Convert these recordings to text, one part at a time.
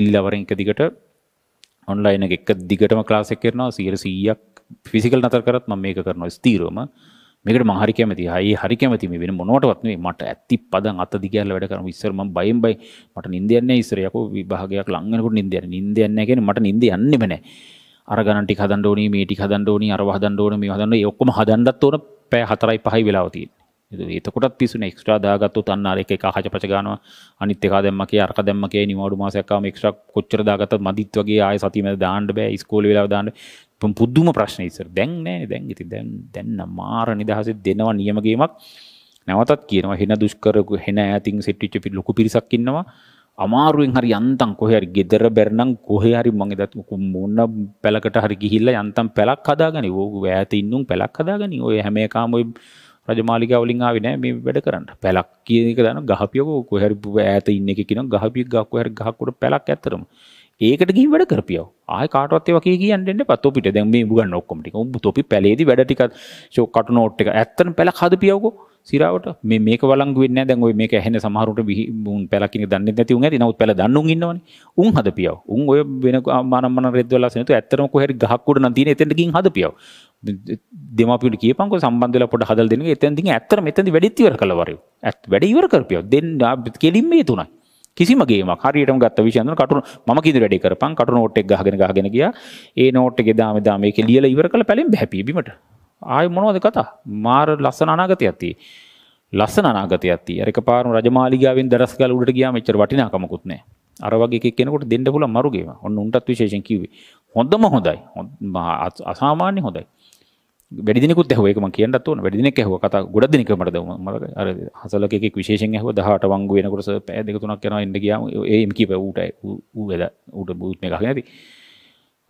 එල්ලවරින් එක දිගට ඔන්ලයින එක දිගටම ක්ලාසෙක් කරනවා සියයට සීයක් ෆිසිකල් නතර කරත් ම මේක කරනවා ස්තීරම මේකට මහරි කැමති හයි හරි කැමති වෙන මොනවටත්නේ මට ඇති පද අත දිගල වැඩ කරන ඉස්සරම බයිම් බයි මට නින්දයන්න ඉස්සරයක විභාගයක් ලංගනකට නින්දයන නින්දයන්නගෙන මට නින්ද යන්නෙමනෑ අරගනටි හදන්ඩෝනී මේටි හදන්ඩෝනී අර හදන්ඩෝන මේ හදන්න ඔක්කම හදන්ඩත් ඕන පෑ හතරයි පහයි වෙලාවතිී ඒතකොටත් පිසුන එක්ස්ට්‍රා දාගත්තොත් අන්න අර එක එක හචපච ගන්නවා අනිත් එකා දැම්ම කිය අරක දැම්ම කිය නිවාඩු මාසයක් ආවම එක්ස්ට්‍රා කොච්චර දාගත්තත් මදිත් වගේ ආයෙ සතිය මැද දාන්න බෑ ඉස්කෝලේ වෙලාව දාන්න පුදුම ප්‍රශ්න ඉස්සර දැන් නෑනේ දැන් ඉතින් දැන් දැන් මාර නිදහසේ දෙනවා නියම ගේමක් නැවතත් කියනවා හෙන දුෂ්කර හෙන ඈතින් සෙට් වෙච්ච ලොකු පිරිසක් ඉන්නවා අමාරුවෙන් හරි යන්තම් කොහේ හරි ගෙදර බැරනම් කොහේ හරි මං ඉදත් මොන පැලකට හරි ගිහිල්ලා යන්තම් පැලක් හදාගනි ඕක ඈත ඉන්නුම් පැලක් හදාගනි ඔය හැම එකම ඔය රජමාලිකාවලින් ආවේ නෑ මේ වැඩ කරන්න. පැලක් කියන එක දාන ගහපියකෝ කොහරි ඈත ඉන්න එකේ කියන ගහපියක් ගහක් කොහරි ගහක් උඩ පැලක් ඇත්තරම. ඒකට ගිහින් වැඩ කරපියව. ආයෙ කාටවත් ඒ වගේ කියන්න එන්න එපා. තොපිට දැන් මේ උඹ ගන්න ඔක්කොම ටික. උඹ තොපි පැලේදී වැඩ ටිකක් ෂෝක් කටු නෝට් එක. ඇත්තටම පැලක් හදපියවකෝ. සිරාවට මේ මේක වළංගු වෙන්නේ නැහැ දැන් ඔය මේක ඇහෙන සමහරුන්ට උන් පැලකින් දන්නේ නැති උන් ඇති නමුත් පැල දන්න උන් ඉන්නවනේ උන් හදපියව උන් ඔය වෙන මනම්මන රෙද්ද වෙලා සෙනතු ඇත්තටම කොහරි ගහක් උඩ නම් තියෙන එතෙන්ට ගින් හදපියව දෙමපිට කියපංක සම්බන්ධල පොට හදල් දෙන එතැති ඇත්තර මෙතැති වැඩිත්තිවර කළවර ඇත් වැඩ ඉවර කරපියෝ දෙන්න කෙලින් මේ තුනයි කිසිමගේ හරියට ගත් විශයන කටු ම කිද වැඩි කරපන් කට නෝට්ටක් ගහගෙන ගහගෙන කිය ඒ නෝට්ක දාම දාමයක ලියල ඉවර කළ පැලින් හැපීමට ආය මොනෝද කතා මාර ලස්සන අනාගත ඇති ලස්සන අනාගත ඇති අරක පාරු රජමාලිගාවෙන් දරස්ගල උට ගියා මෙච්චර වටිනාකමකුත්නෑ අරවගේ කෙනෙකුට දෙන්න පුල මරුගේම ඔන්න උන්ටත් විශේෂන් කිවේ හොඳම හොඳයි අසාමාන්‍ය හොඳයි වැඩිදිනෙකුත් ඇහුව එක මම කියන්නත් ඕන වැඩිදිනෙක් ඇහුව කතා ගොඩක් දිනක මට දැන් මම අර හසලක එකෙක් විශේෂයෙන් ඇහුව 18 වංගු වෙනකොට පැය දෙක තුනක් යනවා එන්න ගියාම ඒම් කීප ඌට ඌ වෙලා ඌට බූත් මේක අහගෙන ඇති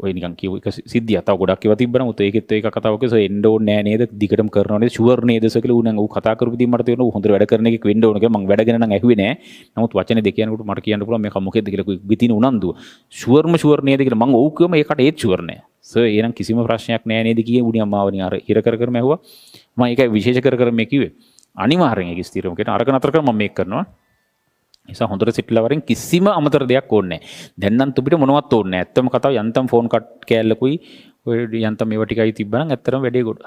ඔය නිකන් කිව් එක සිද්ධිය තව ගොඩක් ඒවා තිබ්බනම් උත ඒකෙත් ඒක කතාවක සෝ එන්න ඕනේ නෑ නේද දිගටම කරනවා නේද ෂුවර් නේද සෝ කියලා ඌ නම් ඌ කතා කරපු දේ මට තේරෙනවා හොඳට වැඩ කරන එකෙක් වෙන්න ඕන කියලා මම වැඩගෙන නම් ඇහුවේ නෑ නමුත් වචනේ දෙක යනකොට මට කියන්න පුළුවන් මේක මොකෙද්ද කියලා කිව්ව විතින උනන්දුව ෂුවර්ම ෂුවර් නේද කියලා මම ඌ කිව්වම ඒකට ඒත් ෂුවර් නෑ ඒනම් කිසිම ප්‍රශ්නයක් නෑනේද කිය උඩියම් මාවනි අර හිර කර මැහවා ම එක විශේෂ කර කරම කිවේ අනිවාරෙන් ස්තීරමකට අරග අතර කරම මේ කරනවා නිසා හොඳට සිටලවරින් කිසිම අමතර දෙයක් ඕන්නේ දැන්නම් තුබිට මොනවත් ඕන්නේ ඇත්තම කතාව යන්තම් ෆෝන් කට් කෑල්ලකුයි ඔය යන්තම් මේවා ටිකයි තිබ්බනම් ඇත්තටම වැඩේ ගොඩ